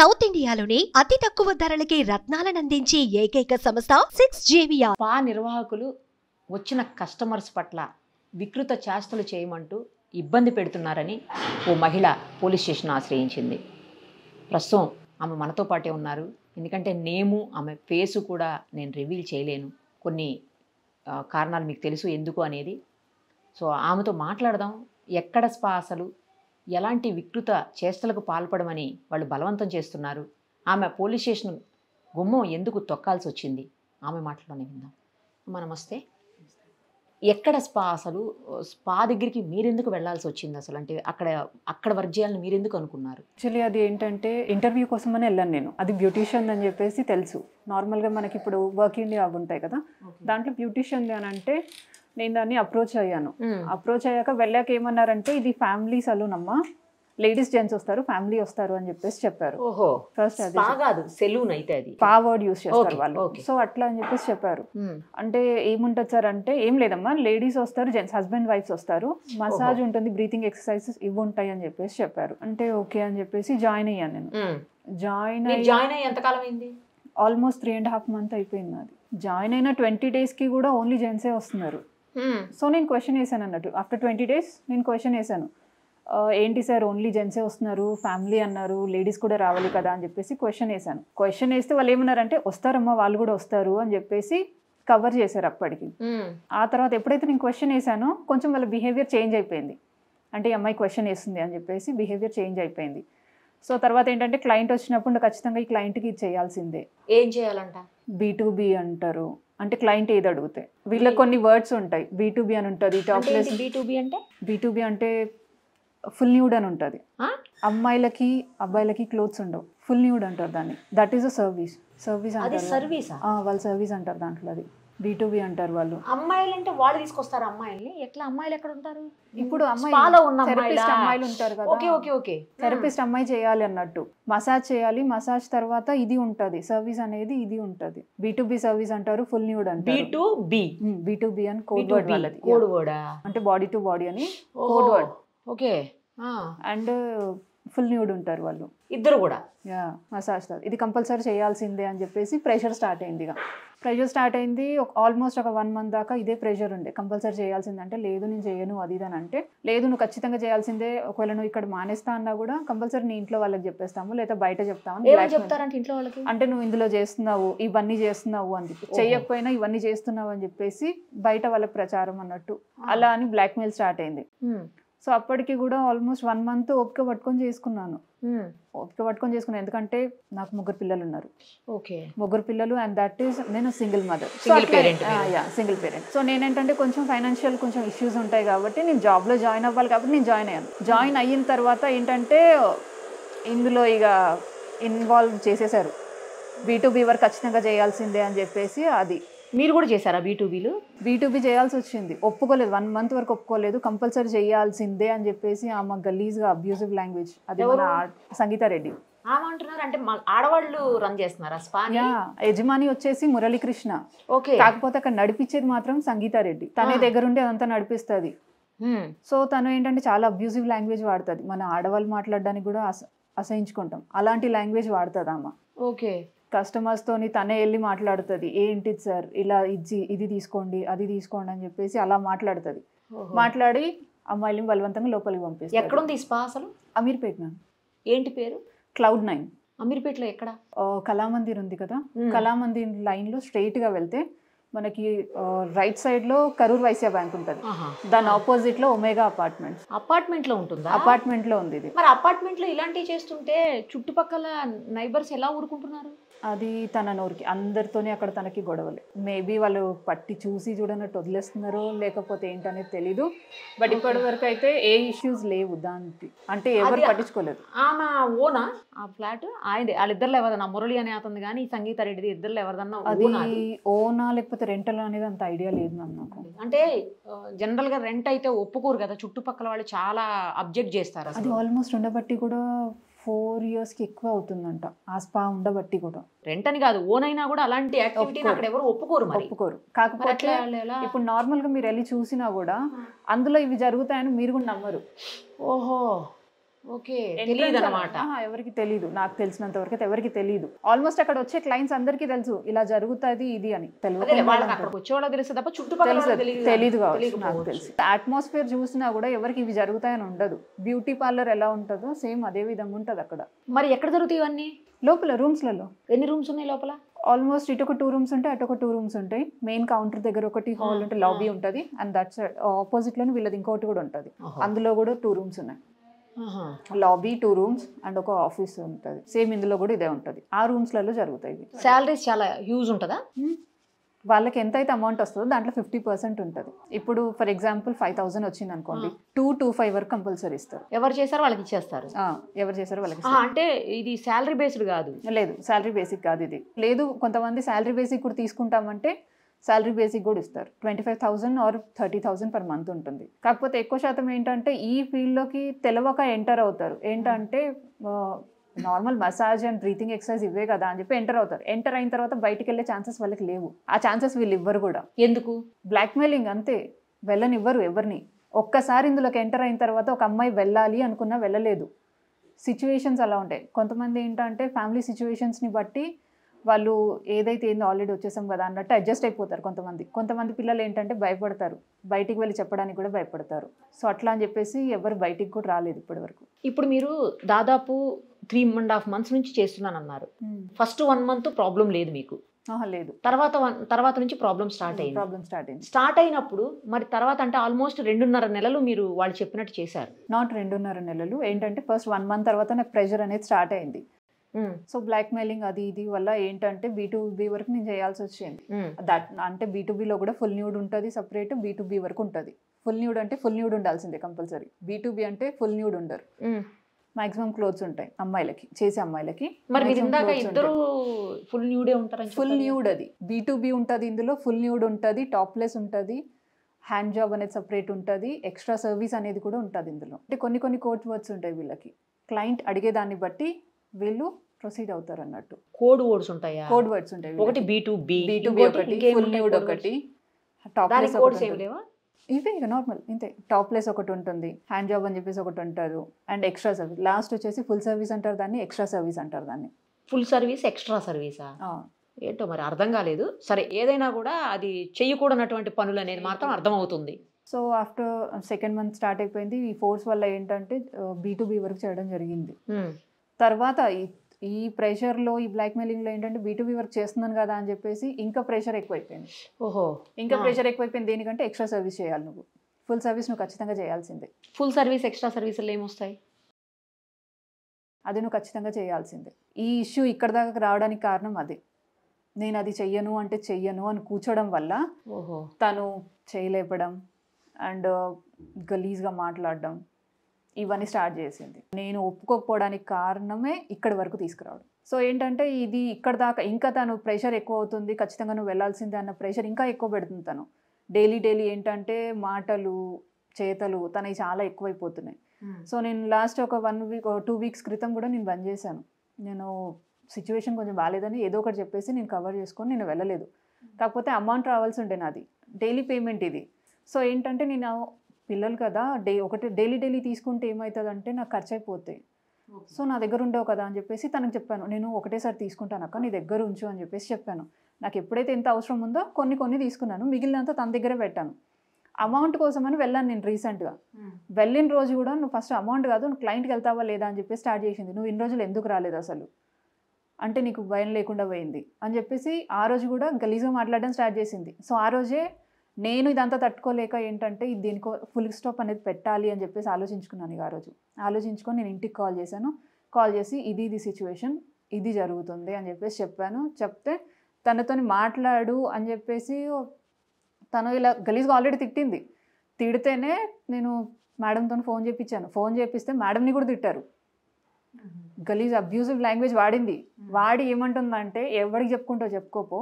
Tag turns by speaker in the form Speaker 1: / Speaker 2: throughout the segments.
Speaker 1: South ఇండియాలోని అతి తక్కువ ధరలకి రత్నాలను అందించే ఏకైక సంస్థ సిక్స్ జేవియా పా నిర్వాహకులు వచ్చిన కస్టమర్స్ పట్ల వికృత చేష్టలు చేయమంటూ ఇబ్బంది పెడుతున్నారని ఓ మహిళ పోలీస్ స్టేషన్ ఆశ్రయించింది ప్రస్తుతం ఆమె మనతో పాటే ఉన్నారు ఎందుకంటే నేము ఆమె ఫేసు కూడా నేను రివీల్ చేయలేను కొన్ని కారణాలు మీకు తెలుసు ఎందుకు అనేది సో ఆమెతో మాట్లాడదాం ఎక్కడ స్పా అసలు ఎలాంటి వికృత చేష్టలకు పాల్పడమని వాళ్ళు బలవంతం చేస్తున్నారు ఆమె పోలీస్ స్టేషన్ గుమ్మం ఎందుకు తొక్కాల్సి వచ్చింది ఆమె మాటలోనే విందాం మనం వస్తే ఎక్కడ స్పా అసలు స్పా దగ్గరికి మీరెందుకు వెళ్లాల్సి వచ్చింది అసలు అంటే అక్కడ అక్కడ వర్క్ చేయాలని మీరెందుకు అనుకున్నారు యాక్చువల్లీ అది ఏంటంటే ఇంటర్వ్యూ
Speaker 2: కోసం అని వెళ్ళాను నేను అది బ్యూటీషియన్ అని చెప్పేసి తెలుసు నార్మల్గా మనకి ఇప్పుడు వర్కింగ్ అవి ఉంటాయి కదా దాంట్లో బ్యూటీషియన్ అని అంటే నేను దాన్ని అప్రోచ్ అయ్యాను అప్రోచ్ hmm. అయ్యాక వెళ్ళాక ఏమన్నారంటే ఇది ఫ్యామిలీ సలూన్ అమ్మా లేడీస్ జెంట్స్ వస్తారు ఫ్యామిలీ వస్తారు అని చెప్పేసి చెప్పారు ఫస్ట్ సెలూన్ అయితే యూస్ చేస్తారు వాళ్ళు సో అట్లా అని చెప్పేసి చెప్పారు hmm. అంటే ఏముంటది సార్ అంటే ఏం లేదమ్మా లేడీస్ వస్తారు జెంట్స్ హస్బెండ్ వైఫ్స్ వస్తారు మసాజ్ ఉంటుంది బ్రీతింగ్ ఎక్సర్సైజెస్ ఇవి ఉంటాయి అని చెప్పేసి చెప్పారు అంటే ఓకే అని చెప్పేసి జాయిన్ అయ్యాను నేను జాయిన్ hmm. జాయిన్ అయ్యి ఎంతకాలం అయింది almost three and half month అయిపోయింది అది జాయిన్ అయిన ట్వంటీ డేస్ కి కూడా ఓన్లీ జెంట్సే వస్తున్నారు సో hmm. నేను క్వశ్చన్ వేసాను అన్నట్టు ఆఫ్టర్ ట్వంటీ డేస్ నేను క్వశ్చన్ వేసాను ఏంటి సార్ ఓన్లీ జెంట్సే వస్తున్నారు ఫ్యామిలీ అన్నారు లేడీస్ కూడా రావాలి కదా అని చెప్పేసి క్వశ్చన్ వేసాను క్వశ్చన్ వేస్తే వాళ్ళు ఏమన్నారంటే వస్తారమ్మా వాళ్ళు కూడా వస్తారు అని చెప్పేసి కవర్ చేశారు అప్పటికి hmm. ఆ తర్వాత ఎప్పుడైతే నేను క్వశ్చన్ వేసానో కొంచెం వాళ్ళ బిహేవియర్ చేంజ్ అయిపోయింది అంటే ఈ అమ్మాయి క్వశ్చన్ వేస్తుంది అని చెప్పేసి బిహేవియర్ చేంజ్ అయిపోయింది సో తర్వాత ఏంటంటే క్లయింట్ వచ్చినప్పుడు ఖచ్చితంగా ఈ క్లయింట్కి చేయాల్సిందే ఏం చేయాలంట బీ టు బీ అంటారు అంటే క్లయింట్ ఏది అడిగితే వీళ్ళకి కొన్ని వర్డ్స్ ఉంటాయి బీటూబీ అని ఉంటుంది టాప్లెస్ బీటూబీ అంటే బీటూబీ అంటే ఫుల్ న్యూడ్ అని ఉంటుంది అమ్మాయిలకి అబ్బాయిలకి క్లోత్స్ ఉండవు ఫుల్ న్యూడ్ అంటారు దాన్ని that is a service service service వాళ్ళ సర్వీస్ అంటారు దాంట్లో అది బీటూబి అంటారు వాళ్ళు
Speaker 1: అమ్మాయిలు అంటే వాళ్ళు తీసుకొస్తారు అమ్మాయిల్ని ఎట్లా అమ్మాయిలు ఎక్కడ ఉంటారు ఇప్పుడు అమ్మాయిలు ఉంటారు కదా ఓకే ఓకే
Speaker 2: ఓకే థెరపిస్ట్ అమ్మాయి చేయాలి అన్నట్టు మసాజ్ చేయాలి మసాజ్ తర్వాత ఇది ఉంటది సర్వీస్ అనేది ఇది ఉంటది బీటూబి సర్వీస్ అంటారు ఫుల్ న్యూడ్ అంటే బీ బీటూబీ అని కోడ్ వర్డ్ కోడ్ వర్డ్ అంటే బాడీ టు బాడీ అని code word okay and full nude ఉంటారు వాళ్ళు ఇద్దరు కూడా యా మసాజ్ ఇది కంపల్సరీ చేయాల్సిందే అని చెప్పేసి ప్రెషర్ స్టార్ట్ అయింది ఇక ప్రెషర్ స్టార్ట్ అయింది ఆల్మోస్ట్ ఒక వన్ మంత్ దాకా ఇదే ప్రెషర్ ఉండే కంపల్సరీ చేయాల్సిందంటే లేదు నేను చేయను అది ఇది అని అంటే లేదు నువ్వు ఖచ్చితంగా చేయాల్సిందే ఒకవేళ నువ్వు ఇక్కడ మానేస్తా అన్నా కూడా కంపల్సరీ నీ ఇంట్లో వాళ్ళకి చెప్పేస్తాము లేదా బయట
Speaker 1: చెప్తాము
Speaker 2: ఇంట్లో వాళ్ళకి అంటే నువ్వు ఇందులో చేస్తున్నావు ఇవన్నీ చేస్తున్నావు అని చెప్పి చేయకపోయినా ఇవన్నీ చేస్తున్నావు అని చెప్పేసి బయట వాళ్ళకి ప్రచారం అన్నట్టు అలా అని బ్లాక్మెయిల్ స్టార్ట్ అయింది సో అప్పటికి కూడా ఆల్మోస్ట్ వన్ మంత్ ఓపిక పట్టుకొని చేసుకున్నాను hmm. ఓపిక పట్టుకొని చేసుకున్నాను ఎందుకంటే నాకు ముగ్గురు పిల్లలు ఉన్నారు ఓకే ముగ్గురు పిల్లలు అండ్ దట్ ఈస్ నేను single mother single parent yeah single parent so నేనేంటంటే కొంచెం ఫైనాన్షియల్ కొంచెం ఇష్యూస్ ఉంటాయి కాబట్టి నేను జాబ్లో జాయిన్ అవ్వాలి కాబట్టి నేను జాయిన్ అయ్యాను జాయిన్ అయిన తర్వాత ఏంటంటే ఇందులో ఇక ఇన్వాల్వ్ చేసేసారు బీ టు వర్క్ ఖచ్చితంగా చేయాల్సిందే అని చెప్పేసి అది మీరు కూడా చేశారా బీటూబీలు బీటూబీ చేయాల్సి వచ్చింది ఒప్పుకోలేదు వన్ మంత్ వరకు ఒప్పుకోలేదు కంపల్సరీ చేయాల్సిందే అని చెప్పేసి ఆమె గలీజ్గా అబ్యూజివ్ లాంగ్వేజ్ అది మన సంగీతారెడ్డి యజమాని వచ్చేసి మురళీకృష్ణ ఓకే కాకపోతే అక్కడ నడిపించేది మాత్రం సంగీతారెడ్డి తనే దగ్గరుండి అదంతా నడిపిస్తుంది సో తను ఏంటంటే చాలా అబ్యూజివ్ లాంగ్వేజ్ వాడుతుంది మన ఆడవాళ్ళు మాట్లాడడానికి కూడా అసహించుకుంటాం అలాంటి లాంగ్వేజ్ వాడుతుంది ఆమె ఓకే కస్టమర్స్తోని తనే వెళ్ళి మాట్లాడుతుంది ఏంటి సార్ ఇలా ఇచ్చి ఇది తీసుకోండి అది తీసుకోండి అని చెప్పేసి అలా మాట్లాడుతుంది మాట్లాడి అమ్మాయిలని బలవంతంగా లోపలికి పంపిస్తారు ఎక్కడ ఉంది స్పా అసలు అమీర్పేట్ మ్యామ్ ఏంటి పేరు క్లౌడ్ నైన్ అమీర్పేట్లో ఎక్కడ కళామందిర్ ఉంది కదా కళామందిర్ లైన్లో స్ట్రైట్గా వెళ్తే మనకి రైట్ సైడ్ లో కరూర్ వైశ్య బ్యాంక్ ఉంటుంది దాని ఆపోజిట్ లో ఒమేగా అపార్ట్మెంట్ అపార్ట్మెంట్ లో ఉంటుంది అపార్ట్మెంట్ లో ఉంది ఇది
Speaker 1: మరి అపార్ట్మెంట్ లో ఇలాంటివి చేస్తుంటే చుట్టుపక్కల నైబర్స్ ఎలా ఊరుకుంటున్నారు
Speaker 2: అది తన నోరికి అందరితోనే అక్కడ తనకి గొడవలు మేబీ వాళ్ళు పట్టి చూసి చూడనట్టు వదిలేస్తున్నారో లేకపోతే ఏంటనేది తెలీదు
Speaker 1: బట్ ఇప్పటి వరకు
Speaker 2: అయితే ఏ ఇష్యూస్ లేవు దానికి అంటే ఎవరు పట్టించుకోలేదు
Speaker 1: ఆమె ఓనా ఆ ఫ్లాట్ ఆయన వాళ్ళిద్దరు ఎవరన్నా మురళి అనే అతను కానీ సంగీత రెడ్డి ఇద్దరు ఎవరిదన్నా అది ఓనా లేకపోతే రెంటల్ అనేది అంత ఐడియా లేదు నాకు అంటే జనరల్ గా రెంట్ అయితే ఒప్పుకోరు కదా చుట్టుపక్కల వాళ్ళు చాలా అబ్జెక్ట్ చేస్తారు అది
Speaker 2: ఆల్మోస్ట్ ఉండబట్టి కూడా ఫోర్ ఇయర్స్కి ఎక్కువ అవుతుందంట ఆ స్పా ఉండబట్టి కూడా రెంట్ అని కాదు ఓన్ అయినా కూడా అలాంటి ఎవరు ఒప్పుకోరు ఒప్పుకోరు కాకపోతే ఇప్పుడు నార్మల్గా మీరు వెళ్ళి చూసినా కూడా అందులో ఇవి జరుగుతాయని మీరు కూడా నమ్మరు ఓహో ఎవరికి తెలియదు నాకు తెలిసినంత వరకు ఎవరికి తెలియదు ఆల్మోస్ట్ అక్కడ వచ్చే క్లయింట్స్ అందరికి తెలుసు ఇలా జరుగుతుంది ఇది అని తెలియదు నాకు తెలుసు అట్మాస్ఫియర్ చూసినా కూడా ఎవరికి ఇవి జరుగుతాయని ఉండదు బ్యూటీ పార్లర్ ఎలా ఉంటుందో సేమ్ అదే విధంగా ఉంటది అక్కడ మరి ఎక్కడ జరుగుతాయి ఇవన్నీ లోపల రూమ్స్ లలో ఎన్ని రూమ్స్ ఉన్నాయి లోపల ఆల్మోస్ట్ ఇటు ఒక టూ రూమ్స్ ఉంటాయి అటు ఒక టూ రూమ్స్ ఉంటాయి మెయిన్ కౌంటర్ దగ్గర ఒకటి హాల్ ఉంటే లాబీ ఉంటుంది అండ్ దట్స్ ఆపోజిట్ లోని వీళ్ళది ఇంకోటి కూడా ఉంటుంది అందులో కూడా టూ రూమ్స్ ఉన్నాయి లాబీ టూ రూమ్స్ అండ్ ఒక ఆఫీస్ ఉంటుంది సేమ్ ఇందులో కూడా ఇదే ఉంటుంది ఆ రూమ్స్లలో జరుగుతాయి శాలరీస్ చాలా హ్యూజ్ ఉంటుందా వాళ్ళకి ఎంత అయితే అమౌంట్ వస్తుందో దాంట్లో ఫిఫ్టీ పర్సెంట్ ఉంటుంది ఇప్పుడు ఫర్ ఎగ్జాంపుల్ ఫైవ్ థౌసండ్ వచ్చింది అనుకోండి టూ టూ ఫైవ్ వరకు కంపల్సరీ ఇస్తారు ఎవరు చేశారో వాళ్ళకి ఇచ్చేస్తారు ఎవరు చేశారో వాళ్ళకి అంటే
Speaker 1: ఇది శాలరీ బేస్డ్
Speaker 2: కాదు లేదు శాలరీ బేసిక్ కాదు ఇది లేదు కొంతమంది శాలరీ బేసిక్ కూడా తీసుకుంటామంటే శాలరీ బేసిక్ కూడా ఇస్తారు twenty five thousand or thirty thousand per month ఉంటుంది కాకపోతే ఎక్కువ శాతం ఏంటంటే ఈ ఫీల్డ్లోకి తెలవక ఎంటర్ అవుతారు ఏంటంటే normal massage and breathing exercise ఇవే కదా అని చెప్పి ఎంటర్ అవుతారు ఎంటర్ అయిన తర్వాత బయటకు వెళ్ళే ఛాన్సెస్ వాళ్ళకి లేవు ఆ ఛాన్సెస్ వీళ్ళు ఇవ్వరు కూడా ఎందుకు బ్లాక్మెయిలింగ్ అంతే వెళ్ళనివ్వరు ఎవరిని ఒక్కసారి ఇందులోకి ఎంటర్ అయిన తర్వాత ఒక అమ్మాయి వెళ్ళాలి అనుకున్నా వెళ్ళలేదు సిచ్యువేషన్స్ అలా ఉంటాయి కొంతమంది ఏంటంటే ఫ్యామిలీ సిచ్యువేషన్స్ని బట్టి వాళ్ళు ఏదైతే ఏందో ఆల్రెడీ వచ్చేసాం కదా అన్నట్టు అడ్జస్ట్ అయిపోతారు కొంతమంది కొంతమంది పిల్లలు ఏంటంటే భయపడతారు బయటికి వెళ్ళి చెప్పడానికి కూడా భయపడతారు సో అట్లా అని చెప్పేసి
Speaker 1: ఎవరు బయటికి కూడా రాలేదు ఇప్పటి వరకు ఇప్పుడు మీరు దాదాపు త్రీ అండ్ హాఫ్ మంత్స్ నుంచి చేస్తున్నాను అన్నారు first hmm. One month problem లేదు మీకు లేదు తర్వాత తర్వాత నుంచి ప్రాబ్లం స్టార్ట్ hmm, అయింది ప్రాబ్లం స్టార్ట్ అయింది స్టార్ట్ అయినప్పుడు మరి తర్వాత అంటే ఆల్మోస్ట్ రెండున్నర నెలలు మీరు వాళ్ళు చెప్పినట్టు చేశారు
Speaker 2: నాట్ రెండున్నర నెలలు ఏంటంటే ఫస్ట్ వన్ మంత్ తర్వాత నాకు ప్రెషర్ అనేది స్టార్ట్ అయింది Hmm. సో బ్లాక్ మెయిలింగ్ అది ఇది వల్ల ఏంటంటే బీ వరకు నేను చేయాల్సి వచ్చింది దట్ hmm. అంటే బీటూబీలో కూడా ఫుల్ న్యూడ్ ఉంటుంది సపరేట్ బీ వరకు ఉంటుంది ఫుల్ న్యూడ్ అంటే ఫుల్ న్యూడ్ ఉండాల్సిందే కంపల్సరీ బీ అంటే ఫుల్ న్యూడ్ ఉండరు మాక్సిమం hmm. క్లోత్స్ ఉంటాయి అమ్మాయిలకి చేసే అమ్మాయిలకి ఫుల్ న్యూడే ఉంటారు ఫుల్ న్యూడ్ అది బీ టూ బీ ఉంటుంది ఇందులో ఫుల్ న్యూడ్ ఉంటుంది టాప్లెస్ ఉంటుంది హ్యాండ్ జాబ్ అనేది సపరేట్ ఉంటుంది ఎక్స్ట్రా సర్వీస్ అనేది కూడా ఉంటుంది ఇందులో అంటే కొన్ని కొన్ని కోర్ట్ వర్డ్స్ ఉంటాయి వీళ్ళకి క్లయింట్ అడిగేదాన్ని బట్టి వీళ్ళు ప్రొసీడ్ అవుతారు అన్నట్టు
Speaker 1: కోడ్ వర్డ్స్ ఉంటాయా కోడ్ వర్డ్స్ ఉంటాయి ఒకటి B to B B to B ఒకటి ఫుల్ న్యూడ్ ఒకటి టాప్ ఒకటి
Speaker 2: ఇవే ఇక నార్మల్ ఇంతే టాప్ ప్లేస్ ఒకటి ఉంటుంది హ్యాండ్ జాబ్ అని చెప్పేసి ఒకటి ఉంటారు అండ్ ఎక్స్ట్రా సర్వీస్ లాస్ట్ వచ్చేసి ఫుల్ సర్వీస్ అంటారు దాన్ని ఎక్స్ట్రా సర్వీస్ అంటారు దాన్ని
Speaker 1: ఫుల్ సర్వీస్ ఎక్స్ట్రా సర్వీసా ఏంటో మరి అర్థం కాలేదు సరే ఏదైనా కూడా అది చేయకూడనటువంటి పనులు అనేది మాత్రం అర్థమవుతుంది so after second
Speaker 2: month start అయిపోయింది ఈ ఫోర్స్ వల్ల ఏంటంటే బీ టు బీ వరకు చేయడం జరిగింది hmm. తర్వాత ఈ ప్రెషర్లో ఈ బ్లాక్ మెయిలింగ్లో ఏంటంటే బీటూబీ వర్క్ చేస్తున్నాను కదా అని చెప్పేసి ఇంకా ప్రెషర్ ఎక్కువైపోయింది ఓహో ఇంకా ప్రెషర్ ఎక్కువైపోయింది దేనికంటే ఎక్స్ట్రా సర్వీస్ చేయాలి నువ్వు ఫుల్ సర్వీస్ నువ్వు ఖచ్చితంగా చేయాల్సిందే ఫుల్ సర్వీస్ ఎక్స్ట్రా సర్వీసులు ఏమొస్తాయి అది నువ్వు ఖచ్చితంగా చేయాల్సిందే ఈ ఇష్యూ ఇక్కడ దాకా రావడానికి కారణం అది నేను అది చెయ్యను అంటే చెయ్యను అని కూర్చోడం వల్ల ఓహో తను చేయలేపడం అండ్ గలీజ్గా మాట్లాడడం ఇవన్నీ స్టార్ట్ చేసింది నేను ఒప్పుకోకపోవడానికి కారణమే ఇక్కడి వరకు తీసుకురావడం సో ఏంటంటే ఇది ఇక్కడ దాకా ఇంకా తను ప్రెషర్ ఎక్కువ అవుతుంది ఖచ్చితంగా నువ్వు వెళ్లాల్సిందే అన్న ప్రెషర్ ఇంకా ఎక్కువ పెడుతుంది తను డైలీ డైలీ ఏంటంటే మాటలు చేతలు తనవి చాలా ఎక్కువైపోతున్నాయి hmm. సో నేను లాస్ట్ ఒక వన్ వీక్ టూ వీక్స్ క్రితం కూడా నేను బంద్ చేశాను నేను సిచ్యువేషన్ కొంచెం బాగాలేదని ఏదో ఒకటి చెప్పేసి నేను కవర్ చేసుకొని నేను వెళ్ళలేదు hmm. కాకపోతే అమౌంట్ రావాల్సి ఉండే నాది డైలీ పేమెంట్ ఇది సో ఏంటంటే నేను పిల్లలు కదా డే ఒకటి డైలీ డైలీ తీసుకుంటే ఏమవుతుందంటే నాకు ఖర్చు అయిపోతాయి సో నా దగ్గర ఉండవు కదా అని చెప్పేసి తనకు చెప్పాను నేను ఒకటేసారి తీసుకుంటాను అక్క నీ దగ్గర ఉంచు అని చెప్పేసి చెప్పాను నాకు ఎప్పుడైతే ఎంత అవసరం ఉందో కొన్ని కొన్ని తీసుకున్నాను మిగిలినంత తన దగ్గరే పెట్టాను అమౌంట్ కోసమని వెళ్ళాను నేను రీసెంట్గా వెళ్ళిన రోజు కూడా నువ్వు ఫస్ట్ అమౌంట్ కాదు నువ్వు క్లయింట్కి వెళ్తావా లేదా అని చెప్పి స్టార్ట్ చేసింది నువ్వు ఇన్ని రోజులు ఎందుకు రాలేదు అసలు అంటే నీకు భయం లేకుండా పోయింది అని చెప్పేసి ఆ రోజు కూడా గలీజ్గా మాట్లాడడం స్టార్ట్ చేసింది సో ఆ రోజే నేను ఇదంతా తట్టుకోలేక ఏంటంటే ఇది దీనికో ఫుల్ స్టాప్ అనేది పెట్టాలి అని చెప్పేసి ఆలోచించుకున్నాను ఇక ఆ రోజు ఆలోచించుకొని నేను ఇంటికి కాల్ చేశాను కాల్ చేసి ఇది ఇది సిచ్యువేషన్ ఇది జరుగుతుంది అని చెప్పేసి చెప్పాను చెప్తే తనతో మాట్లాడు అని చెప్పేసి తను ఇలా గలీజ్గా ఆల్రెడీ తిట్టింది తిడితేనే నేను మేడంతో ఫోన్ చేయించాను ఫోన్ చేపిస్తే మేడంని కూడా తిట్టారు గలీజ్ అబ్యూజివ్ లాంగ్వేజ్ వాడింది వాడి ఏమంటుందంటే ఎవరికి చెప్పుకుంటో చెప్పుకోపో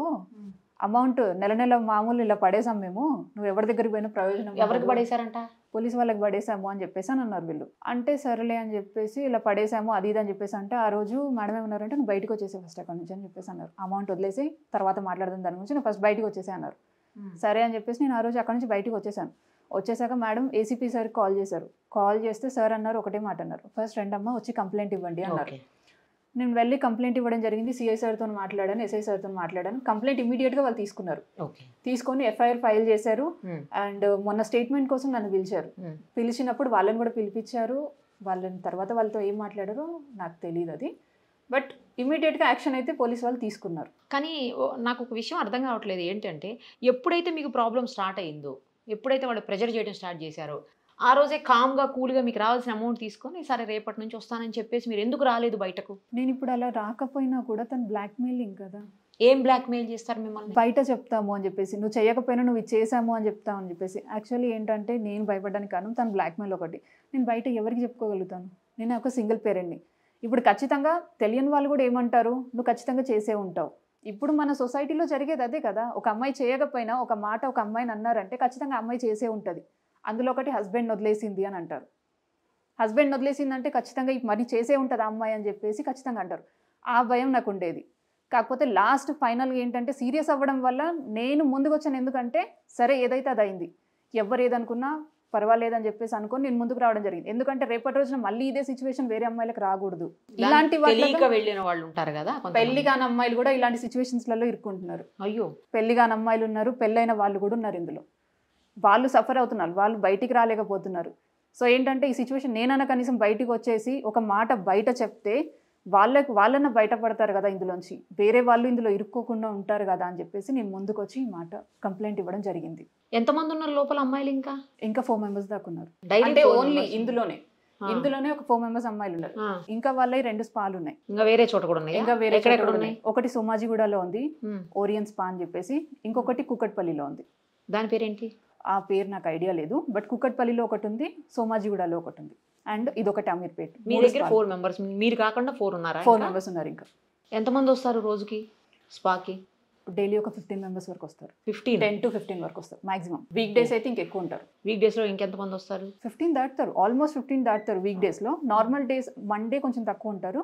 Speaker 2: అమౌంట్ నెల నెల మామూలు ఇలా పడేసాం మేము నువ్వు ఎవరి దగ్గరికి పోయినా ప్రయోజనం ఎవరికి పడేశారంట పోలీస్ వాళ్ళకి పడేసాము అని చెప్పేసి అని అన్నారు వీళ్ళు అంటే సరేలే అని చెప్పేసి ఇలా పడేసాము అది ఇది అని చెప్పేసి అంటే ఆ రోజు మేడం ఏమన్నారంటే నువ్వు బయటకు వచ్చేసి ఫస్ట్ అక్కడ నుంచి అని చెప్పేసి అన్నారు అమౌంట్ వదిలేసి తర్వాత మాట్లాడదాం దాని గురించి నువ్వు ఫస్ట్ బయటకు వచ్చేసి అన్నారు సరే అని చెప్పేసి నేను ఆ రోజు అక్కడ నుంచి బయటకు వచ్చేసాను వచ్చేసాక మేడం ఏసీపీ సార్కి కాల్ చేశారు కాల్ చేస్తే సార్ అన్నారు ఒకటే మాట అన్నారు ఫస్ట్ రెండమ్మ వచ్చి కంప్లైంట్ ఇవ్వండి అన్నారు నేను వెళ్ళి కంప్లైంట్ ఇవ్వడం జరిగింది సిఐ సార్తో మాట్లాడాను ఎస్ఐ సార్తో మాట్లాడాను కంప్లైంట్ ఇమీడియట్గా వాళ్ళు తీసుకున్నారు తీసుకొని ఎఫ్ఐఆర్ ఫైల్ చేశారు hmm. అండ్ మొన్న స్టేట్మెంట్ కోసం నన్ను పిలిచారు hmm. పిలిచినప్పుడు వాళ్ళని కూడా పిలిపించారు వాళ్ళని తర్వాత వాళ్ళతో ఏం మాట్లాడారో నాకు తెలియదు అది బట్ ఇమీడియట్గా
Speaker 1: యాక్షన్ అయితే పోలీస్ వాళ్ళు తీసుకున్నారు కానీ నాకు ఒక విషయం అర్థం కావట్లేదు ఏంటంటే ఎప్పుడైతే మీకు ప్రాబ్లం స్టార్ట్ అయిందో ఎప్పుడైతే వాళ్ళు ప్రెజర్ చేయడం స్టార్ట్ చేశారో ఆ రోజే కామ్గా కూల్గా మీకు రావాల్సిన అమౌంట్ తీసుకొని సరే రేపటి నుంచి వస్తానని చెప్పేసి మీరు ఎందుకు రాలేదు బయటకు నేను
Speaker 2: ఇప్పుడు అలా రాకపోయినా కూడా తను మెయిలింగ్ కదా ఏం బ్లాక్మెయిల్ చేస్తారు మిమ్మల్ని బయట చెప్తాము అని చెప్పేసి నువ్వు చేయకపోయినా నువ్వు ఇది చేసాము అని చెప్తావు అని చెప్పేసి యాక్చువల్లీ ఏంటంటే నేను భయపడడానికి కాను తను బ్లాక్మెయిల్ ఒకటి నేను బయట ఎవరికి చెప్పుకోగలుగుతాను నేను ఒక సింగిల్ పేరెంట్ని ఇప్పుడు ఖచ్చితంగా తెలియని వాళ్ళు కూడా ఏమంటారు నువ్వు ఖచ్చితంగా చేసే ఉంటావు ఇప్పుడు మన సొసైటీలో జరిగేది అదే కదా ఒక అమ్మాయి చేయకపోయినా ఒక మాట ఒక అమ్మాయిని అన్నారంటే ఖచ్చితంగా అమ్మాయి చేసే ఉంటుంది అందులో ఒకటి హస్బెండ్ వదిలేసింది అని అంటారు హస్బెండ్ వదిలేసిందంటే ఖచ్చితంగా ఈ మనీ చేసే ఉంటుంది అమ్మాయి అని చెప్పేసి ఖచ్చితంగా అంటారు ఆ భయం నాకు ఉండేది కాకపోతే లాస్ట్ ఫైనల్గా ఏంటంటే సీరియస్ అవ్వడం వల్ల నేను ముందుకు వచ్చాను ఎందుకంటే సరే ఏదైతే అది అయింది ఎవరు ఏదనుకున్నా పర్వాలేదని చెప్పేసి అనుకుని నేను ముందుకు రావడం జరిగింది ఎందుకంటే రేపటి రోజున మళ్ళీ ఇదే సిచ్యువేషన్ వేరే అమ్మాయిలకు రాకూడదు ఇలాంటి వెళ్ళిన
Speaker 1: వాళ్ళు ఉంటారు కదా పెళ్లి కాని
Speaker 2: అమ్మాయిలు కూడా ఇలాంటి సిచ్యువేషన్స్లలో ఇరుక్కుంటున్నారు అయ్యో పెళ్లి కాని అమ్మాయిలు ఉన్నారు పెళ్ళైన వాళ్ళు కూడా ఉన్నారు ఇందులో వాళ్ళు సఫర్ అవుతున్నారు వాళ్ళు బయటికి రాలేకపోతున్నారు సో ఏంటంటే ఈ సిచ్యువేషన్ నేనన్నా కనీసం బయటికి వచ్చేసి ఒక మాట బయట చెప్తే వాళ్ళకి వాళ్ళన్న బయటపడతారు కదా ఇందులోంచి వేరే వాళ్ళు ఇందులో ఇరుక్కోకుండా ఉంటారు కదా అని చెప్పేసి నేను ముందుకు వచ్చి ఈ మాట కంప్లైంట్ ఇవ్వడం జరిగింది ఎంతమంది ఉన్నారు లోపల అమ్మాయిలు ఇంకా ఇంకా ఫోర్ మెంబర్స్ దాకా ఉన్నారు ఓన్లీ ఇందులోనే ఇందులోనే ఒక ఫోర్ మెంబర్స్ అమ్మాయిలు ఉన్నారు ఇంకా వాళ్ళ రెండు స్పాలు ఉన్నాయి
Speaker 1: ఇంకా వేరే చోట కూడా ఉన్నాయి ఇంకా వేరే చోట ఉన్నాయి
Speaker 2: ఒకటి సోమాజిగూడలో ఉంది ఓరియన్ స్పా అని చెప్పేసి ఇంకొకటి కుకట్పల్లిలో ఉంది దాని పేరేంటి ఆ పేరు నాకు ఐడియా లేదు బట్ కుక్కట్పల్లిలో ఒకటి ఉంది సోమాజిగూడలో ఒకటి ఉంది అండ్ ఇదొకటి అమీర్పేట్ మీ దగ్గర ఫోర్
Speaker 1: మెంబర్స్ మీరు కాకుండా ఫోర్ ఉన్నారా ఫోర్ మెంబర్స్
Speaker 2: ఉన్నారు ఇంకా ఎంతమంది వస్తారు రోజుకి స్పాకి డైలీ ఒక ఫిఫ్టీన్ మెంబర్స్ వరకు వస్తారు ఫిఫ్టీన్ టెన్ టు ఫిఫ్టీన్ వరకు వస్తారు మాక్సిమం వీక్ డేస్ అయితే ఇంకెక్కువ ఉంటారు వీక్ డేస్లో ఇంకెంతమంది వస్తారు ఫిఫ్టీన్ దాటుతారు ఆల్మోస్ట్ ఫిఫ్టీన్ దాటుతారు వీక్ డేస్లో నార్మల్ డేస్ మండే కొంచెం తక్కువ ఉంటారు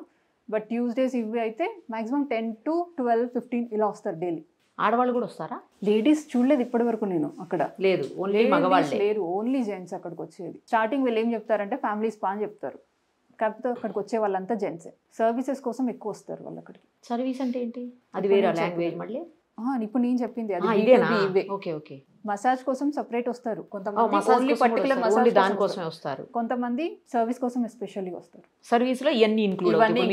Speaker 2: బట్ ట్యూస్డేస్ ఇవి అయితే maximum ten to twelve fifteen ఇలా వస్తారు డైలీ ఆడవాళ్ళు కూడా వస్తారా లేడీస్ చూడలేదు ఇప్పటి వరకు నేను అక్కడ లేదు ఓన్లీ మగవాళ్ళు లేరు ఓన్లీ జెంట్స్ అక్కడికి వచ్చేది స్టార్టింగ్ వీళ్ళు ఏం చెప్తారంటే ఫ్యామిలీ పా అని చెప్తారు కాకపోతే అక్కడికి వచ్చే వాళ్ళంతా జెంట్సే సర్వీసెస్ కోసం ఎక్కువ వస్తారు వాళ్ళు అక్కడికి సర్వీస్ అంటే ఏంటి అది వేరే లాంగ్వేజ్ మళ్ళీ ఇప్పుడు నేను చెప్పింది ఓకే ఓకే మసాజ్ కోసం సెపరేట్ వస్తారు కొంతమంది పర్టికులర్ మసాజ్ దానికోసమే వస్తారు కొంతమంది సర్వీస్ కోసం ఎస్పెషల్లీ వస్తారు
Speaker 1: సర్వీస్ లో ఇవన్నీ ఇంక్లూడ్ ఇవన్నీ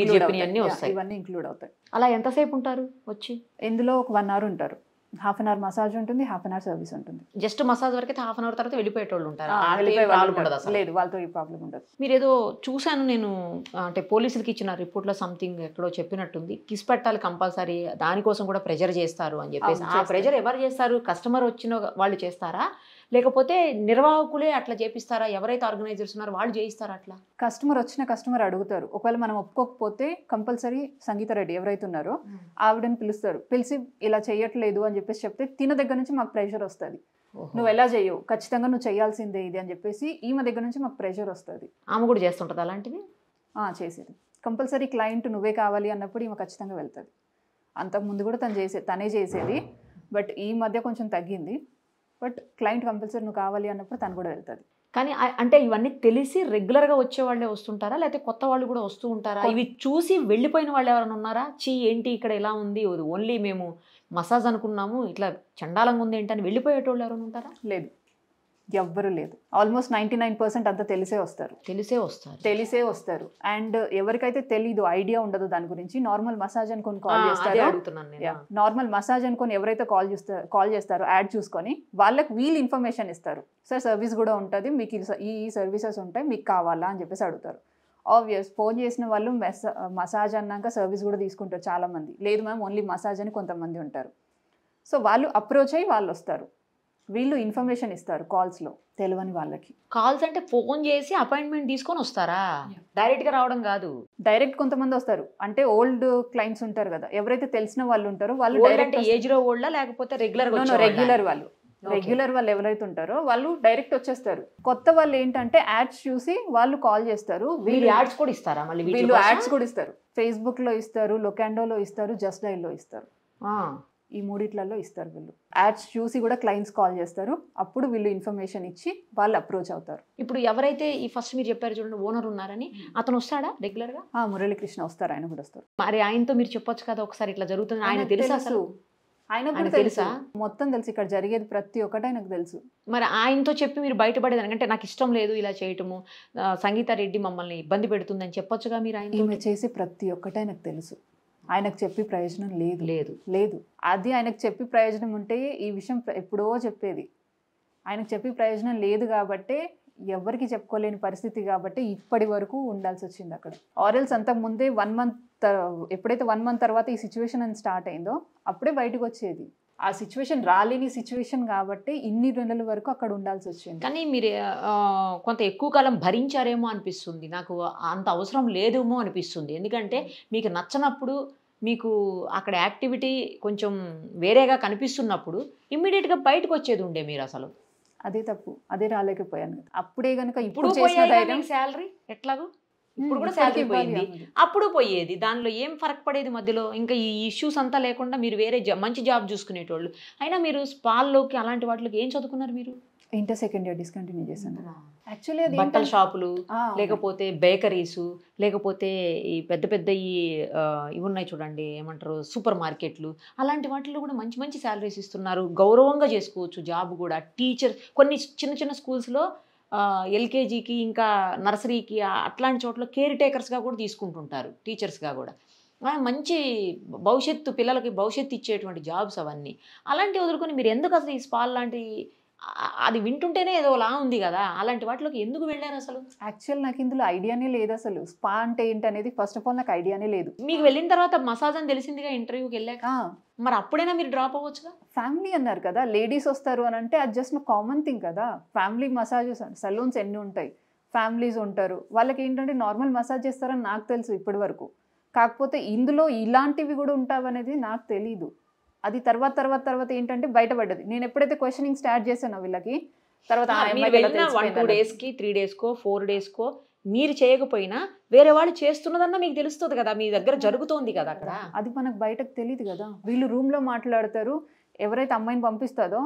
Speaker 1: ఇవన్నీ ఇంక్లూడ్ అవుతాయి
Speaker 2: అలా ఎంతసేపు ఉంటారు వచ్చి ఇందులో ఒక వన్ అవర్ ఉంటారు హాఫ్ అన్ అవర్ మసాజ్ ఉంటుంది హాఫ్ అన్ అవర్
Speaker 1: సర్వీస్ ఉంటుంది జస్ట్ మసాజ్ వరకు హాఫ్ అన్ అవర్ తర్వాత వెళ్ళిపోయేటోళ్ళు ఉంటారు లేదు వాళ్ళతో ఈ ప్రాబ్లం ఉండదు మీరు ఏదో చూశాను నేను అంటే పోలీసులకి ఇచ్చిన రిపోర్ట్లో సంథింగ్ ఎక్కడో చెప్పినట్టుంది కిస్ పెట్టాలి కంపల్సరీ దానికోసం కూడా ప్రెజర్ చేస్తారు అని చెప్పేసి ఆ ప్రెజర్ ఎవరు చేస్తారు కస్టమర్ వచ్చిన వాళ్ళు చేస్తారా లేకపోతే నిర్వాహకులే అట్లా చేపిస్తారా ఎవరైతే ఆర్గనైజర్స్ ఉన్నారో వాళ్ళు చేయిస్తారా అట్లా
Speaker 2: కస్టమర్ వచ్చిన కస్టమర్ అడుగుతారు ఒకవేళ మనం ఒప్పుకోకపోతే కంపల్సరీ సంగీత రెడ్డి ఎవరైతే ఉన్నారో ఆవిడని పిలుస్తారు పిలిచి ఇలా చేయట్లేదు అని చెప్పేసి చెప్తే తిన దగ్గర నుంచి మాకు ప్రెషర్
Speaker 1: వస్తుంది నువ్వు
Speaker 2: ఎలా చేయవు ఖచ్చితంగా నువ్వు చేయాల్సిందే ఇది అని చెప్పేసి ఈమె దగ్గర నుంచి మాకు ప్రెషర్ వస్తుంది
Speaker 1: ఆమె కూడా చేస్తుంటుంది అలాంటివి
Speaker 2: చేసేది కంపల్సరీ క్లయింట్ నువ్వే కావాలి అన్నప్పుడు ఈమె ఖచ్చితంగా వెళ్తుంది అంతకుముందు కూడా తను చేసే తనే చేసేది బట్ ఈ మధ్య కొంచెం తగ్గింది
Speaker 1: బట్ క్లయింట్ కంపల్సరీ నువ్వు కావాలి అన్నప్పుడు తను కూడా వెళ్తుంది కానీ అంటే ఇవన్నీ తెలిసి రెగ్యులర్గా వచ్చే వాళ్ళే వస్తుంటారా లేకపోతే కొత్త వాళ్ళు కూడా వస్తూ ఉంటారా ఇవి చూసి వెళ్ళిపోయిన వాళ్ళు ఎవరైనా ఉన్నారా చీ ఏంటి ఇక్కడ ఎలా ఉంది ఓన్లీ మేము మసాజ్ అనుకున్నాము ఇట్లా చండాలంగా ఉంది ఏంటని వెళ్ళిపోయేటోళ్ళు ఎవరైనా ఉంటారా లేదు ఎవ్వరు లేదు ఆల్మోస్ట్ నైంటీ నైన్ పర్సెంట్ అంతా తెలిసే వస్తారు
Speaker 2: తెలిసే వస్తారు తెలిసే వస్తారు అండ్ ఎవరికైతే తెలీదు ఐడియా ఉండదు దాని గురించి నార్మల్ మసాజ్ అనుకొని కాల్ చేస్తారు నార్మల్ మసాజ్ అనుకొని ఎవరైతే కాల్ చేస్తారు కాల్ చేస్తారో యాడ్ చూసుకొని వాళ్ళకి వీళ్ళు ఇన్ఫర్మేషన్ ఇస్తారు సార్ సర్వీస్ కూడా ఉంటుంది మీకు ఈ సర్వీసెస్ ఉంటాయి మీకు కావాలా అని చెప్పేసి అడుగుతారు ఆబ్వియస్ ఫోన్ చేసిన వాళ్ళు మసాజ్ అన్నాక సర్వీస్ కూడా తీసుకుంటారు చాలామంది లేదు మ్యామ్ ఓన్లీ మసాజ్ అని కొంతమంది ఉంటారు సో వాళ్ళు అప్రోచ్ అయ్యి వాళ్ళు వస్తారు వీళ్ళు ఇన్ఫర్మేషన్ ఇస్తారు కాల్స్ లో తెలియని వాళ్ళకి కాల్స్ అంటే ఫోన్ చేసి అపాయింట్మెంట్ తీసుకొని వస్తారా డైరెక్ట్ గా రావడం కాదు డైరెక్ట్ కొంతమంది వస్తారు అంటే ఓల్డ్ క్లైంట్స్ ఉంటారు కదా ఎవరైతే తెలిసిన వాళ్ళు ఉంటారో వాళ్ళు డైరెక్ట్ ఏజ్ లో ఓల్డ్ లేకపోతే రెగ్యులర్ రెగ్యులర్ వాళ్ళు రెగ్యులర్ వాళ్ళు ఎవరైతే ఉంటారో వాళ్ళు డైరెక్ట్ వచ్చేస్తారు కొత్త వాళ్ళు ఏంటంటే యాడ్స్ చూసి వాళ్ళు కాల్ చేస్తారు వీళ్ళు యాడ్స్ కూడా
Speaker 1: ఇస్తారా మళ్ళీ వీళ్ళు యాడ్స్ కూడా
Speaker 2: ఇస్తారు ఫేస్బుక్ లో ఇస్తారు లొకాండోలో ఇస్తారు జస్ట్ డైల్ లో ఇస్తారు ఈ మూడిట్లలో ఇస్తారు వీళ్ళు యాడ్స్ చూసి కూడా క్లయింట్స్ కాల్ చేస్తారు అప్పుడు వీళ్ళు ఇన్ఫర్మేషన్ ఇచ్చి వాళ్ళు అప్రోచ్ అవుతారు
Speaker 1: ఇప్పుడు ఎవరైతే ఈ ఫస్ట్ మీరు చెప్పారు చూడండి ఓనర్ ఉన్నారని hmm. అతను వస్తాడా రెగ్యులర్గా మురళీకృష్ణ వస్తారు ఆయన కూడా వస్తారు మరి ఆయనతో మీరు చెప్పొచ్చు కదా ఒకసారి ఇట్లా జరుగుతుంది ఆయన తెలుసు అసలు
Speaker 2: ఆయన తెలుసా మొత్తం తెలుసు ఇక్కడ జరిగేది ప్రతి
Speaker 1: ఒక్కటి ఆయనకు తెలుసు మరి ఆయనతో చెప్పి మీరు బయటపడేది అంటే నాకు ఇష్టం లేదు ఇలా చేయటము సంగీతారెడ్డి మమ్మల్ని ఇబ్బంది పెడుతుందని చెప్పొచ్చుగా మీరు ఆయన చేసే ప్రతి ఒక్కటి ఆయనకు తెలుసు ఆయనకు
Speaker 2: చెప్పి ప్రయోజనం లేదు లేదు లేదు అది ఆయనకు చెప్పి ప్రయోజనం ఉంటే ఈ విషయం ఎప్పుడో చెప్పేది ఆయనకు చెప్పి ప్రయోజనం లేదు కాబట్టి ఎవరికి చెప్పుకోలేని పరిస్థితి కాబట్టి ఇప్పటి వరకు ఉండాల్సి వచ్చింది అక్కడ అంతకు ముందే వన్ మంత్ ఎప్పుడైతే వన్ మంత్ తర్వాత ఈ సిచ్యువేషన్ అని స్టార్ట్ అయిందో అప్పుడే బయటకు వచ్చేది ఆ సిచ్యువేషన్ రాలేని సిచ్యువేషన్ కాబట్టి
Speaker 1: ఇన్ని నెలల వరకు అక్కడ ఉండాల్సి వచ్చింది కానీ మీరు కొంత ఎక్కువ కాలం భరించారేమో అనిపిస్తుంది నాకు అంత అవసరం లేదేమో అనిపిస్తుంది ఎందుకంటే మీకు నచ్చనప్పుడు మీకు అక్కడ యాక్టివిటీ కొంచెం వేరేగా కనిపిస్తున్నప్పుడు ఇమ్మీడియట్గా బయటకు వచ్చేది ఉండే మీరు అసలు
Speaker 2: అదే తప్పు అదే రాలేకపోయాను అప్పుడే కనుక ఇప్పుడు
Speaker 1: శాలరీ ఎట్లాగో ఇప్పుడు కూడా శాలరీ పోయింది అప్పుడు పోయేది దానిలో ఏం ఫరక్ పడేది మధ్యలో ఇంకా ఈ ఇష్యూస్ అంతా లేకుండా మీరు వేరే మంచి జాబ్ చూసుకునేటోళ్ళు అయినా మీరు స్పాల్లోకి అలాంటి వాటిలోకి ఏం చదువుకున్నారు మీరు ఇంటర్ సెకండ్ ఇయర్ డిస్కంటిన్యూ చేశాను యాక్చువల్లీ అది బట్టల షాపులు లేకపోతే బేకరీస్ లేకపోతే ఈ పెద్ద పెద్ద ఈ ఇవి ఉన్నాయి చూడండి ఏమంటారు సూపర్ మార్కెట్లు అలాంటి వాటిలో కూడా మంచి మంచి శాలరీస్ ఇస్తున్నారు గౌరవంగా చేసుకోవచ్చు జాబ్ కూడా టీచర్ కొన్ని చిన్న చిన్న స్కూల్స్లో ఎల్కేజీకి ఇంకా నర్సరీకి అట్లాంటి చోట్ల కేర్ టేకర్స్గా కూడా తీసుకుంటుంటారు టీచర్స్గా కూడా మంచి భవిష్యత్తు పిల్లలకి భవిష్యత్తు ఇచ్చేటువంటి జాబ్స్ అవన్నీ అలాంటి వదులుకొని మీరు ఎందుకు అసలు ఈ స్పాల్ లాంటి అది వింటుంటేనే ఏదోలా ఉంది కదా అలాంటి వాటిలోకి ఎందుకు వెళ్ళారు అసలు యాక్చువల్ నాకు ఇందులో ఐడియానే
Speaker 2: లేదు అసలు స్పా అంటే ఏంటి అనేది ఫస్ట్ ఆఫ్ ఆల్ నాకు ఐడియానే లేదు
Speaker 1: మీకు వెళ్ళిన తర్వాత మసాజ్ అని తెలిసిందిగా ఇంటర్వ్యూకి వెళ్ళాక మరి అప్పుడైనా మీరు డ్రాప్ అవ్వచ్చు
Speaker 2: ఫ్యామిలీ అన్నారు కదా లేడీస్ వస్తారు అని అంటే అది జస్ట్ కామన్ థింగ్ కదా ఫ్యామిలీ మసాజెస్ సలూన్స్ ఎన్ని ఉంటాయి ఫ్యామిలీస్ ఉంటారు వాళ్ళకి ఏంటంటే నార్మల్ మసాజ్ చేస్తారని నాకు తెలుసు ఇప్పటి వరకు కాకపోతే ఇందులో ఇలాంటివి కూడా ఉంటావనేది నాకు తెలీదు అది తర్వాత తర్వాత తర్వాత ఏంటంటే బయటపడ్డది నేను ఎప్పుడైతే క్వశ్చనింగ్ స్టార్ట్ చేశానో వీళ్ళకి తర్వాత టూ డేస్కి
Speaker 1: త్రీ డేస్కో ఫోర్ డేస్కో మీరు చేయకపోయినా వేరే వాళ్ళు చేస్తున్నదన్న మీకు తెలుస్తుంది కదా మీ దగ్గర జరుగుతోంది కదా అక్కడ అది మనకు బయటకు తెలియదు
Speaker 2: కదా వీళ్ళు రూమ్లో మాట్లాడతారు ఎవరైతే అమ్మాయిని పంపిస్తాదో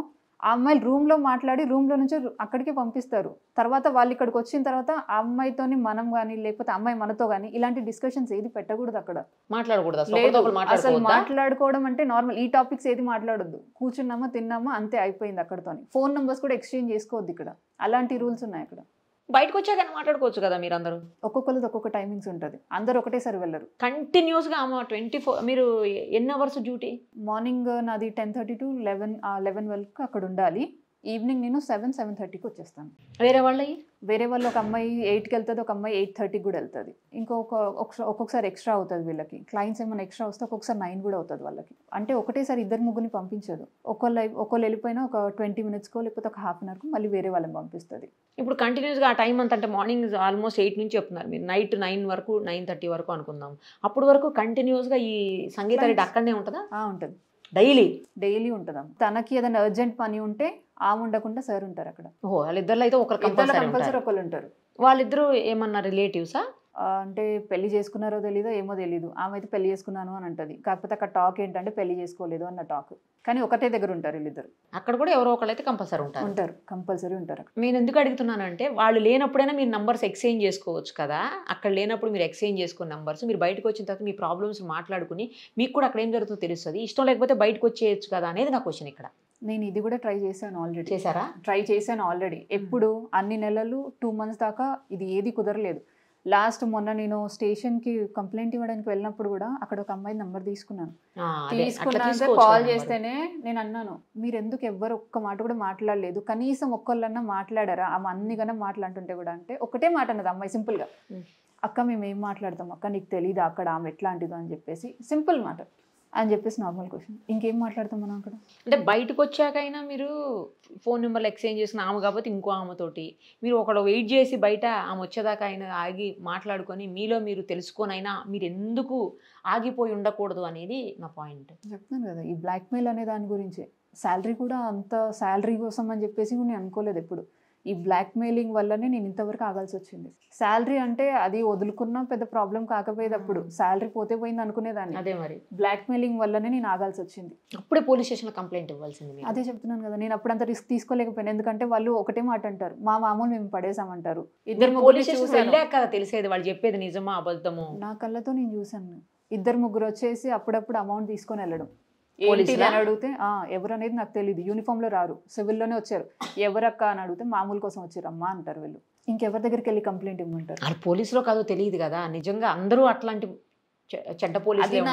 Speaker 2: ఆ అమ్మాయిలు రూమ్లో మాట్లాడి రూమ్లో నుంచి అక్కడికి పంపిస్తారు తర్వాత వాళ్ళు ఇక్కడికి వచ్చిన తర్వాత ఆ అమ్మాయితోని మనం కానీ లేకపోతే అమ్మాయి మనతో కానీ ఇలాంటి డిస్కషన్స్ ఏది పెట్టకూడదు అక్కడ
Speaker 1: మాట్లాడకూడదు అసలు
Speaker 2: మాట్లాడుకోవడం అంటే నార్మల్ ఈ టాపిక్స్ ఏది మాట్లాడొద్దు కూర్చున్నామా తిన్నామా అంతే అయిపోయింది అక్కడతోని ఫోన్ నెంబర్స్ కూడా ఎక్స్చేంజ్ చేసుకోవద్దు ఇక్కడ అలాంటి రూల్స్ ఉన్నాయి ఇక్కడ
Speaker 1: బయటకు వచ్చాక మాట్లాడుకోవచ్చు కదా
Speaker 2: మీరు అందరూ ఒక్కొక్కరిది ఒక్కొక్క టైమింగ్స్ ఉంటుంది అందరు ఒకటేసారి వెళ్ళరు కంటిన్యూస్గా ఆమె ట్వంటీ ఫోర్ మీరు ఎన్ అవర్స్ డ్యూటీ మార్నింగ్ నాది ten thirty to eleven eleven వరకు అక్కడ ఉండాలి ఈవినింగ్ నేను సెవెన్ సెవెన్ థర్టీకి వచ్చేస్తాను వేరే వాళ్ళవి వేరే వాళ్ళు ఒక అమ్మాయి ఎయిట్కి వెళ్తుంది ఒక అమ్మాయి ఎయిట్ థర్టీకి కూడా వెళ్తుంది ఇంకొక ఒక్కొక్కసారి ఎక్స్ట్రా అవుతుంది వీళ్ళకి క్లయింట్స్ ఏమైనా ఎక్స్ట్రా వస్తే ఒక్కొక్కసారి నైన్ కూడా అవుతుంది వాళ్ళకి అంటే ఒకటేసారి ఇద్దరు ముగ్గురిని పంపించదు ఒకళ్ళు ఒకళ్ళు వెళ్ళిపోయినా ఒక ట్వంటీ మినిట్స్కో లేకపోతే ఒక హాఫ్ అన్ అవర్కు మళ్ళీ వేరే వాళ్ళని పంపిస్తుంది
Speaker 1: ఇప్పుడు కంటిన్యూస్గా ఆ టైం అంత అంటే మార్నింగ్ ఆల్మోస్ట్ ఎయిట్ నుంచి చెప్తున్నారు మీరు నైట్ నైన్ వరకు నైన్ థర్టీ వరకు అనుకుందాం అప్పటి వరకు కంటిన్యూస్గా ఈ సంగీత అక్కడనే ఉంటుందా ఉంటుంది డైలీ డైలీ ఉంటుందా
Speaker 2: తనకి ఏదైనా అర్జెంట్ పని ఉంటే ఆమె ఉండకుండా సార్ ఉంటారు అక్కడ
Speaker 1: ఓహో వాళ్ళిద్దరు అయితే ఒకరు కంపల్సరీ ఒకరు ఉంటారు
Speaker 2: వాళ్ళిద్దరూ ఏమన్నా రిలేటివ్సా అంటే పెళ్లి చేసుకున్నారో తెలీదో ఏమో తెలీదు ఆమె అయితే పెళ్లి చేసుకున్నాను అని అంటది
Speaker 1: కాకపోతే అక్కడ టాక్ ఏంటంటే పెళ్లి చేసుకోలేదు అన్న టాక్ కానీ ఒకటే దగ్గర ఉంటారు వీళ్ళిద్దరు అక్కడ కూడా ఎవరో ఒకళ్ళైతే కంపల్సరీ ఉంటారు ఉంటారు కంపల్సరీ ఉంటారు నేను ఎందుకు అడుగుతున్నానంటే వాళ్ళు లేనప్పుడైనా మీరు నంబర్స్ ఎక్స్చేంజ్ చేసుకోవచ్చు కదా అక్కడ లేనప్పుడు మీరు ఎక్స్చేంజ్ చేసుకున్న నంబర్స్ మీరు బయటకు వచ్చిన తర్వాత మీ ప్రాబ్లమ్స్ మాట్లాడుకుని మీకు కూడా అక్కడ ఏం జరుగుతుందో తెలుస్తుంది ఇష్టం లేకపోతే బయటకు వచ్చేయచ్చు కదా అనేది నా క్వశ్చన్ ఇక్కడ
Speaker 2: నేను ఇది కూడా ట్రై చేశాను ఆల్రెడీ చేశారా ట్రై చేశాను ఆల్రెడీ ఎప్పుడు అన్ని నెలలు టూ మంత్స్ దాకా ఇది ఏది కుదరలేదు లాస్ట్ మొన్న నేను స్టేషన్ కి కంప్లైంట్ ఇవ్వడానికి వెళ్ళినప్పుడు కూడా అక్కడ ఒక అమ్మాయి నంబర్
Speaker 1: తీసుకున్నాను తీసుకున్నాక కాల్ చేస్తేనే
Speaker 2: నేను అన్నాను మీరు ఎందుకు ఎవ్వరు ఒక్క మాట కూడా మాట్లాడలేదు కనీసం ఒక్కళ్ళన్నా మాట్లాడారా ఆమె అన్ని కన్నా మాట్లాడుతుంటే కూడా అంటే ఒకటే మాట అన్నది అమ్మాయి సింపుల్ గా అక్క మేము ఏం మాట్లాడతాం అక్క నీకు తెలియదు అక్కడ ఆమె ఎట్లాంటిదో అని చెప్పేసి సింపుల్ మాట
Speaker 1: అని చెప్పేసి నార్మల్ క్వశ్చన్ ఇంకేం
Speaker 2: మాట్లాడతాం మనం అక్కడ
Speaker 1: అంటే బయటకు వచ్చాకైనా మీరు ఫోన్ నెంబర్లు ఎక్స్చేంజ్ చేసిన ఆమె కాబట్టి ఇంకో ఆమెతోటి మీరు ఒకడు వెయిట్ చేసి బయట ఆమె వచ్చేదాకా అయినా ఆగి మాట్లాడుకొని మీలో మీరు తెలుసుకొనైనా మీరు ఎందుకు ఆగిపోయి ఉండకూడదు అనేది నా పాయింట్
Speaker 2: చెప్తున్నాను కదా ఈ బ్లాక్మెయిల్ అనే దాని గురించి శాలరీ కూడా అంత శాలరీ కోసం అని చెప్పేసి నేను అనుకోలేదు ఎప్పుడు ఈ బ్లాక్మెయిలింగ్ వల్లనే నేను ఇంతవరకు ఆగాల్సి వచ్చింది శాలరీ అంటే అది వదులుకున్న పెద్ద ప్రాబ్లం కాకపోయేటప్పుడు శాలరీ hmm. పోతే పోయింది అనుకునేదాన్ని అదే మరి బ్లాక్మెయిలింగ్ వల్లనే నేను ఆగాల్సి వచ్చింది అప్పుడే పోలీస్ స్టేషన్ కంప్లైంట్ ఇవ్వాల్సింది అదే చెప్తున్నాను కదా నేను అప్పుడు అంత రిస్క్ తీసుకోలేకపోయాను ఎందుకంటే వాళ్ళు ఒకటే మాట అంటారు మా మామూలు మేము పడేసామంటారు ఇద్దరు పోలీస్
Speaker 1: కదా తెలిసేది వాళ్ళు చెప్పేది నిజమా అబద్ధము
Speaker 2: నా కళ్ళతో నేను చూశాను ఇద్దరు ముగ్గురు వచ్చేసి అప్పుడప్పుడు అమౌంట్ తీసుకొని వెళ్ళడం
Speaker 1: అని అడిగితే
Speaker 2: ఎవరు అనేది నాకు తెలియదు యూనిఫామ్ లో రారు సివిల్లోనే వచ్చారు ఎవరక్క అని అడిగితే మామూలు కోసం వచ్చారు అమ్మా అంటారు వీళ్ళు ఇంకెవరి దగ్గరికి వెళ్ళి కంప్లైంట్ ఇవ్వమంటారు
Speaker 1: అది పోలీసులో కాదో తెలియదు కదా నిజంగా అందరూ అట్లాంటి చెడ్డ పోలీసులు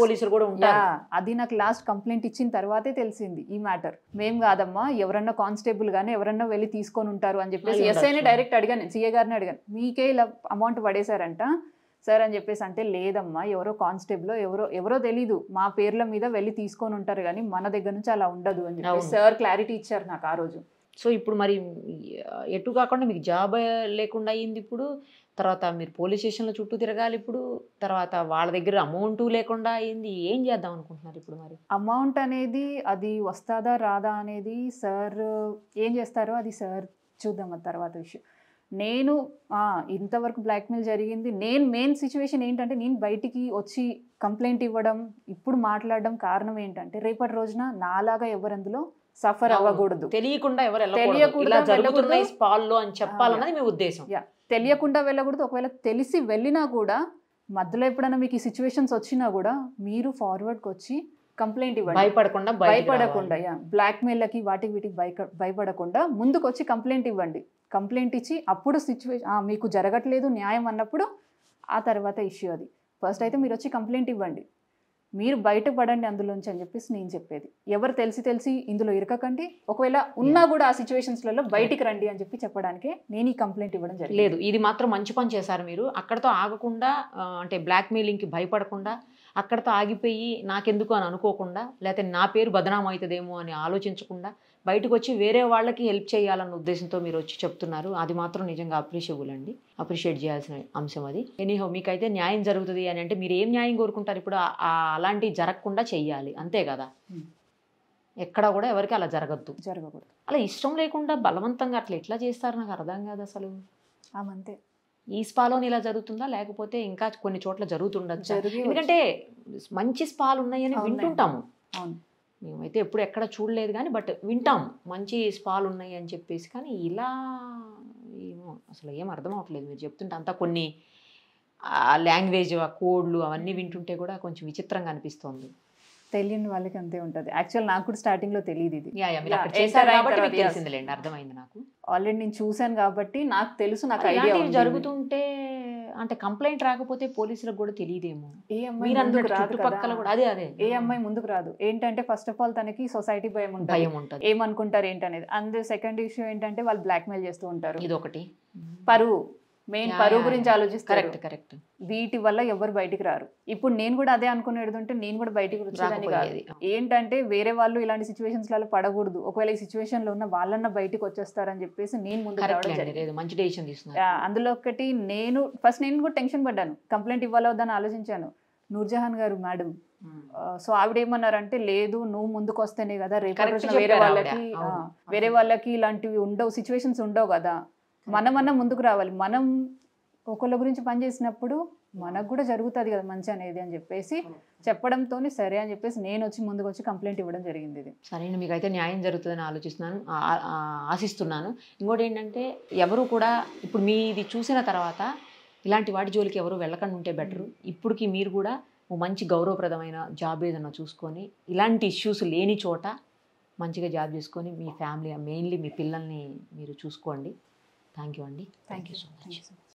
Speaker 1: పోలీసులు కూడా ఉంటారు
Speaker 2: అది నాకు లాస్ట్ కంప్లైంట్ ఇచ్చిన తర్వాతే తెలిసింది ఈ మ్యాటర్ మేం కాదమ్మా ఎవరన్నా కానిస్టేబుల్ గానీ ఎవరన్నా వెళ్ళి తీసుకొని ఉంటారు అని చెప్పేసి ఎస్ఐని డైరెక్ట్ అడిగాను సీఏ గారిని అడిగాను మీకే ఇలా అమౌంట్ పడేశారంట సార్ అని చెప్పేసి అంటే లేదమ్మా ఎవరో కానిస్టేబుల్ ఎవరో ఎవరో తెలీదు మా పేర్ల మీద వెళ్ళి తీసుకొని ఉంటారు కానీ మన దగ్గర నుంచి అలా ఉండదు అని చెప్పి సార్ క్లారిటీ ఇచ్చారు నాకు
Speaker 1: ఆ రోజు సో ఇప్పుడు మరి ఎటు కాకుండా మీకు జాబ్ లేకుండా అయ్యింది ఇప్పుడు తర్వాత మీరు పోలీస్ స్టేషన్లో చుట్టూ తిరగాలి ఇప్పుడు తర్వాత వాళ్ళ దగ్గర అమౌంట్ లేకుండా అయింది ఏం చేద్దాం అనుకుంటున్నారు ఇప్పుడు మరి
Speaker 2: అమౌంట్ అనేది అది వస్తాదా రాదా అనేది సార్ ఏం చేస్తారో అది సార్ చూద్దాం తర్వాత విషయం నేను ఇంతవరకు బ్లాక్మెయిల్ జరిగింది నేను మెయిన్ సిచ్యువేషన్ ఏంటంటే నేను బయటికి వచ్చి కంప్లైంట్ ఇవ్వడం ఇప్పుడు మాట్లాడడం కారణం ఏంటంటే రేపటి రోజున నాలాగా ఎవరందులో సఫర్ అవ్వకూడదు
Speaker 1: తెలియకుండా ఎవరు తెలియకుండా అని చెప్పాలన్నది మీ ఉద్దేశం
Speaker 2: తెలియకుండా వెళ్ళకూడదు ఒకవేళ తెలిసి వెళ్ళినా కూడా మధ్యలో ఎప్పుడైనా మీకు ఈ సిచ్యువేషన్స్ వచ్చినా కూడా మీరు ఫార్వర్డ్కి వచ్చి కంప్లైంట్ ఇవ్వండి భయపడకుండా భయపడకుండా బ్లాక్ మెయిల్లకి వాటికి వీటికి భయపడకుండా ముందుకు వచ్చి కంప్లైంట్ ఇవ్వండి కంప్లైంట్ ఇచ్చి అప్పుడు సిచ్యువేషన్ మీకు జరగట్లేదు న్యాయం అన్నప్పుడు ఆ తర్వాత ఇష్యూ అది ఫస్ట్ అయితే మీరు వచ్చి కంప్లైంట్ ఇవ్వండి మీరు బయటపడండి అందులోంచి అని చెప్పేసి నేను చెప్పేది ఎవరు తెలిసి తెలిసి ఇందులో ఇరకకండి ఒకవేళ ఉన్నా కూడా ఆ సిచ్యువేషన్స్లలో బయటికి రండి అని చెప్పి చెప్పడానికే నేను ఈ కంప్లైంట్ ఇవ్వడం జరిగింది లేదు
Speaker 1: ఇది మాత్రం మంచి పని చేశారు మీరు అక్కడతో ఆగకుండా అంటే బ్లాక్మెయిలింగ్కి భయపడకుండా అక్కడతో ఆగిపోయి నాకెందుకు అని అనుకోకుండా లేకపోతే నా పేరు బదనాం అవుతుందేమో అని ఆలోచించకుండా బయటకు వచ్చి వేరే వాళ్ళకి హెల్ప్ చేయాలన్న ఉద్దేశంతో మీరు వచ్చి చెప్తున్నారు అది మాత్రం నిజంగా అప్రిషియబుల్ అండి అప్రిషియేట్ చేయాల్సిన అంశం అది ఎనీహో మీకైతే న్యాయం జరుగుతుంది అని అంటే మీరు ఏం న్యాయం కోరుకుంటారు ఇప్పుడు అలాంటివి జరగకుండా చెయ్యాలి అంతే కదా ఎక్కడ కూడా ఎవరికి అలా జరగద్దు జరగకూడదు అలా ఇష్టం లేకుండా బలవంతంగా అట్లా ఎట్లా చేస్తారు నాకు అర్థం కాదు అసలు అంతే ఈ స్పాలోని ఇలా జరుగుతుందా లేకపోతే ఇంకా కొన్ని చోట్ల జరుగుతుండొచ్చు ఎందుకంటే మంచి స్పాలు ఉన్నాయని వింటుంటాము మేమైతే ఎప్పుడు ఎక్కడ చూడలేదు కానీ బట్ వింటాం మంచి స్పాలు ఉన్నాయి అని చెప్పేసి కానీ ఇలా ఏమో అసలు ఏం అర్థం అవ్వట్లేదు మీరు చెప్తుంటే అంతా కొన్ని ఆ లాంగ్వేజ్ ఆ కోడ్లు అవన్నీ వింటుంటే కూడా కొంచెం విచిత్రంగా అనిపిస్తోంది తెలియని వాళ్ళకి అంతే ఉంటుంది
Speaker 2: యాక్చువల్ నాకు కూడా స్టార్టింగ్ లో తెలియదు ఇది
Speaker 1: అర్థమైంది నాకు
Speaker 2: ఆల్రెడీ నేను చూశాను కాబట్టి నాకు తెలుసు నాకు ఐడియా జరుగుతుంటే అంటే కంప్లైంట్ రాకపోతే పోలీసులకు కూడా తెలియదేమో
Speaker 1: ఏ అమ్మాయి చుట్టుపక్కల అదే అదే ఏ అమ్మాయి
Speaker 2: ముందుకు రాదు ఏంటంటే ఫస్ట్ ఆఫ్ ఆల్ తనకి సొసైటీ భయం ఉంటుంది ఏమనుకుంటారు ఏంటనేది అండ్ సెకండ్ ఇష్యూ ఏంటంటే వాళ్ళు బ్లాక్మెయిల్ చేస్తూ ఉంటారు ఇది ఒకటి పరువు మెయిన్ పరువు గురించి ఆలోచిస్తారు కరెక్ట్ కరెక్ట్ వీటి వల్ల ఎవరు బయటికి రారు ఇప్పుడు నేను కూడా అదే అనుకునేది ఉంటే నేను కూడా బయటికి వచ్చేదాన్ని కాదు ఏంటంటే వేరే వాళ్ళు ఇలాంటి సిచ్యువేషన్స్ లలో పడకూడదు ఒకవేళ ఈ సిచ్యువేషన్ లో ఉన్న వాళ్ళన్న బయటికి వచ్చేస్తారని చెప్పేసి నేను ముందు మంచి డెసిషన్ తీసుకున్నా అందులో ఒకటి నేను ఫస్ట్ నేను కూడా టెన్షన్ పడ్డాను కంప్లైంట్ ఇవ్వాలవద్దని ఆలోచించాను నూర్జహాన్ గారు మేడం సో ఆవిడ ఏమన్నారంటే లేదు నువ్వు ముందుకు వస్తేనే కదా రేపు వేరే వాళ్ళకి వేరే వాళ్ళకి ఇలాంటివి ఉండవు సిచ్యువేషన్స్ ఉండవు కదా మనమన్నా ముందుకు రావాలి మనం ఒకళ్ళ గురించి పనిచేసినప్పుడు మనకు కూడా జరుగుతుంది కదా మంచి అనేది అని చెప్పేసి చెప్పడంతో
Speaker 1: సరే అని చెప్పేసి నేను వచ్చి ముందుకు వచ్చి కంప్లైంట్ ఇవ్వడం జరిగింది ఇది సరే అండి మీకైతే న్యాయం జరుగుతుందని ఆలోచిస్తున్నాను ఆశిస్తున్నాను ఇంకోటి ఏంటంటే ఎవరు కూడా ఇప్పుడు మీ ఇది చూసిన తర్వాత ఇలాంటి వాటి జోలికి ఎవరు వెళ్ళకుండా ఉంటే బెటరు ఇప్పటికి మీరు కూడా మంచి గౌరవప్రదమైన జాబ్ ఏదన్నా చూసుకొని ఇలాంటి ఇష్యూస్ లేని చోట మంచిగా జాబ్ చేసుకొని మీ ఫ్యామిలీ మెయిన్లీ మీ పిల్లల్ని మీరు చూసుకోండి థ్యాంక్ యూ అండి థ్యాంక్ యూ సో మచ్